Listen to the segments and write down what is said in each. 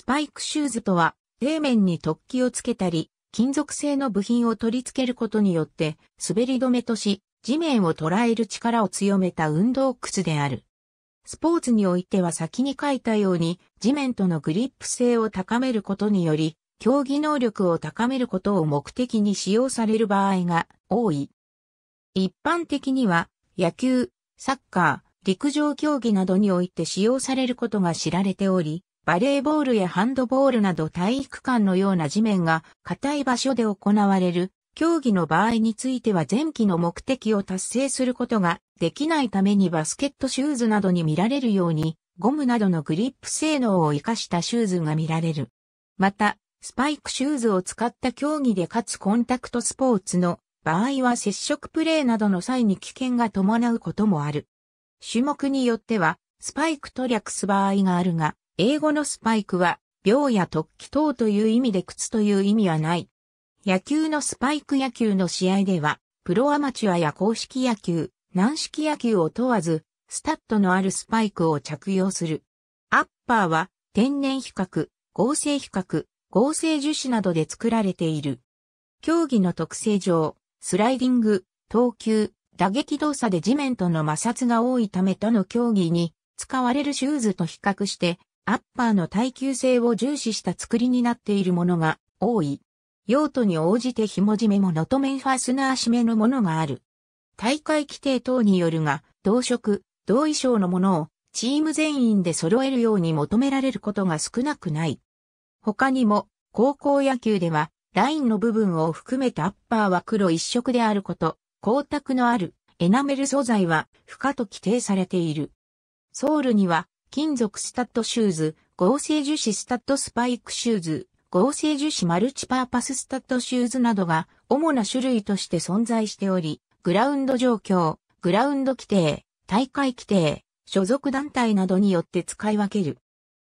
スパイクシューズとは、底面に突起をつけたり、金属製の部品を取り付けることによって、滑り止めとし、地面を捉える力を強めた運動靴である。スポーツにおいては先に書いたように、地面とのグリップ性を高めることにより、競技能力を高めることを目的に使用される場合が多い。一般的には、野球、サッカー、陸上競技などにおいて使用されることが知られており、バレーボールやハンドボールなど体育館のような地面が硬い場所で行われる競技の場合については前期の目的を達成することができないためにバスケットシューズなどに見られるようにゴムなどのグリップ性能を活かしたシューズが見られる。また、スパイクシューズを使った競技でかつコンタクトスポーツの場合は接触プレーなどの際に危険が伴うこともある。種目によってはスパイクと略す場合があるが、英語のスパイクは、秒や突起等という意味で靴という意味はない。野球のスパイク野球の試合では、プロアマチュアや公式野球、軟式野球を問わず、スタッドのあるスパイクを着用する。アッパーは、天然比較、合成比較、合成樹脂などで作られている。競技の特性上、スライディング、投球、打撃動作で地面との摩擦が多いためとの競技に使われるシューズと比較してアッパーの耐久性を重視した作りになっているものが多い。用途に応じて紐締めものと面ファスナー締めのものがある。大会規定等によるが、同色、同衣装のものをチーム全員で揃えるように求められることが少なくない。他にも、高校野球では、ラインの部分を含めたアッパーは黒一色であること、光沢のあるエナメル素材は不可と規定されている。ソウルには金属スタッドシューズ、合成樹脂スタッドスパイクシューズ、合成樹脂マルチパーパススタッドシューズなどが主な種類として存在しており、グラウンド状況、グラウンド規定、大会規定、所属団体などによって使い分ける。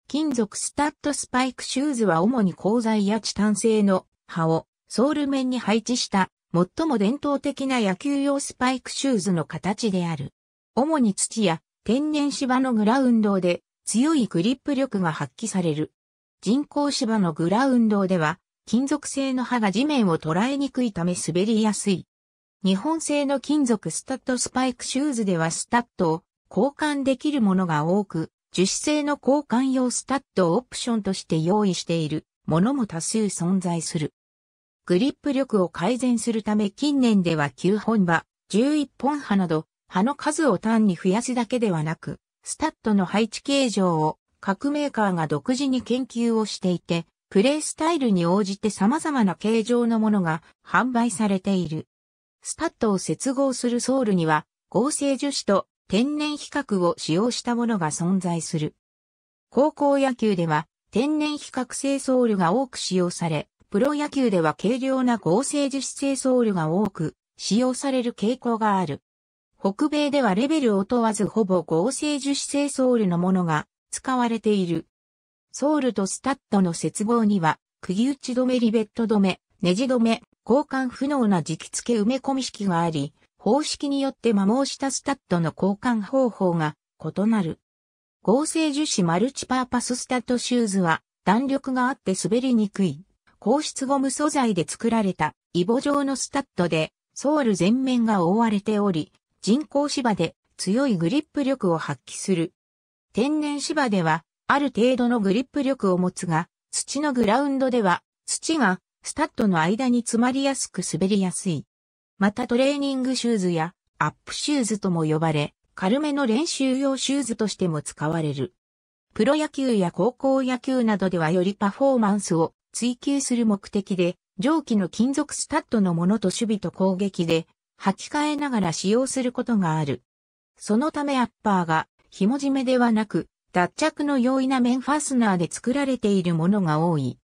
金属スタッドスパイクシューズは主に鋼材やチタン製の刃をソール面に配置した最も伝統的な野球用スパイクシューズの形である。主に土や天然芝のグラウンドで強いグリップ力が発揮される。人工芝のグラウンドでは金属製の刃が地面を捉えにくいため滑りやすい。日本製の金属スタッドスパイクシューズではスタッドを交換できるものが多く、樹脂製の交換用スタッドをオプションとして用意しているものも多数存在する。グリップ力を改善するため近年では9本刃、11本刃など葉の数を単に増やすだけではなく、スタッドの配置形状を各メーカーが独自に研究をしていて、プレイスタイルに応じて様々な形状のものが販売されている。スタッドを接合するソールには合成樹脂と天然比較を使用したものが存在する。高校野球では天然比較製ソールが多く使用され、プロ野球では軽量な合成樹脂製ソールが多く使用される傾向がある。北米ではレベルを問わずほぼ合成樹脂製ソールのものが使われている。ソールとスタッドの接合には、釘打ち止めリベット止め、ネジ止め、交換不能な磁気付け埋め込み式があり、方式によって摩耗したスタッドの交換方法が異なる。合成樹脂マルチパーパススタッドシューズは弾力があって滑りにくい。硬質ゴム素材で作られたイボ状のスタッドでソール全面が覆われており、人工芝で強いグリップ力を発揮する。天然芝では、ある程度のグリップ力を持つが、土のグラウンドでは、土がスタッドの間に詰まりやすく滑りやすい。またトレーニングシューズやアップシューズとも呼ばれ、軽めの練習用シューズとしても使われる。プロ野球や高校野球などではよりパフォーマンスを追求する目的で、上記の金属スタッドのものと守備と攻撃で履き替えながら使用することがある。そのためアッパーが紐締めではなく脱着の容易な面ファスナーで作られているものが多い。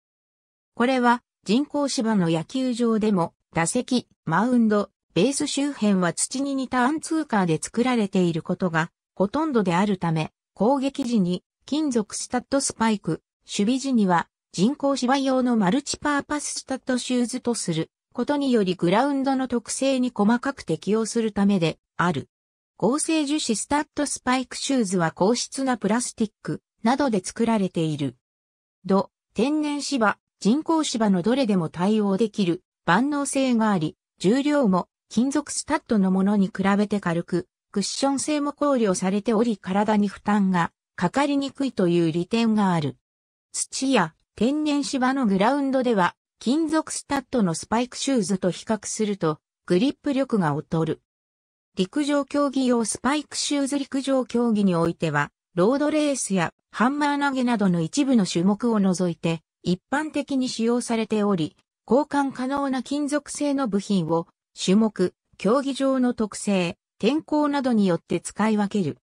これは人工芝の野球場でも打席、マウンド、ベース周辺は土に似たアンツーカーで作られていることがほとんどであるため、攻撃時に金属スタッドスパイク、守備時には人工芝用のマルチパーパススタッドシューズとする。ことによりグラウンドの特性に細かく適用するためである。合成樹脂スタッドスパイクシューズは硬質なプラスティックなどで作られている。土、天然芝、人工芝のどれでも対応できる万能性があり、重量も金属スタッドのものに比べて軽く、クッション性も考慮されており体に負担がかかりにくいという利点がある。土や天然芝のグラウンドでは金属スタッドのスパイクシューズと比較すると、グリップ力が劣る。陸上競技用スパイクシューズ陸上競技においては、ロードレースやハンマー投げなどの一部の種目を除いて、一般的に使用されており、交換可能な金属製の部品を、種目、競技場の特性、天候などによって使い分ける。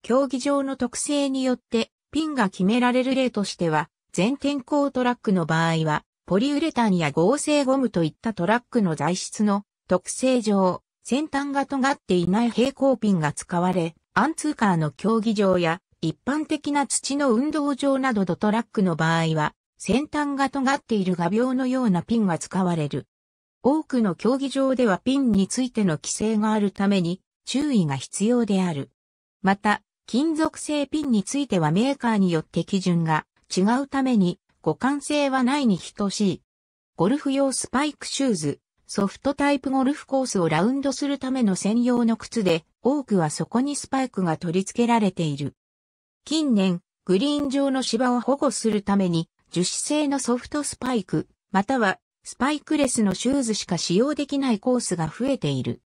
競技場の特性によって、ピンが決められる例としては、全天候トラックの場合は、ポリウレタンや合成ゴムといったトラックの材質の特性上、先端が尖っていない平行ピンが使われ、アンツーカーの競技場や一般的な土の運動場などのトラックの場合は、先端が尖っている画鋲のようなピンが使われる。多くの競技場ではピンについての規制があるために注意が必要である。また、金属製ピンについてはメーカーによって基準が違うために互換性はないに等しい。ゴルフ用スパイクシューズ、ソフトタイプゴルフコースをラウンドするための専用の靴で、多くはそこにスパイクが取り付けられている。近年、グリーン上の芝を保護するために、樹脂製のソフトスパイク、またはスパイクレスのシューズしか使用できないコースが増えている。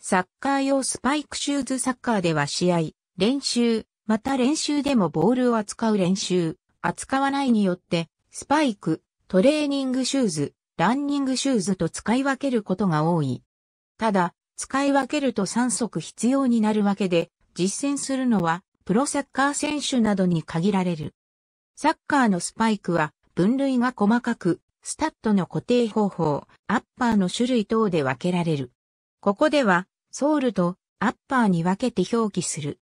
サッカー用スパイクシューズサッカーでは試合、練習、また練習でもボールを扱う練習、扱わないによって、スパイク、トレーニングシューズ、ランニングシューズと使い分けることが多い。ただ、使い分けると3足必要になるわけで、実践するのは、プロサッカー選手などに限られる。サッカーのスパイクは、分類が細かく、スタッドの固定方法、アッパーの種類等で分けられる。ここでは、ソールとアッパーに分けて表記する。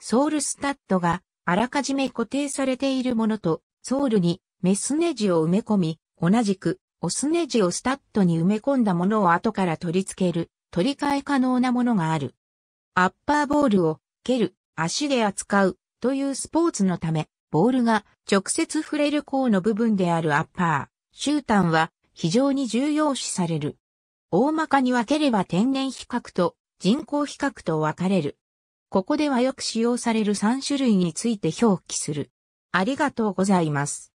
ソールスタッドがあらかじめ固定されているものと、ソールにメスネジを埋め込み、同じく、オスネジをスタッドに埋め込んだものを後から取り付ける、取り替え可能なものがある。アッパーボールを蹴る、足で扱うというスポーツのため、ボールが直接触れる甲の部分であるアッパー、シュータンは非常に重要視される。大まかに分ければ天然比較と人工比較と分かれる。ここではよく使用される3種類について表記する。ありがとうございます。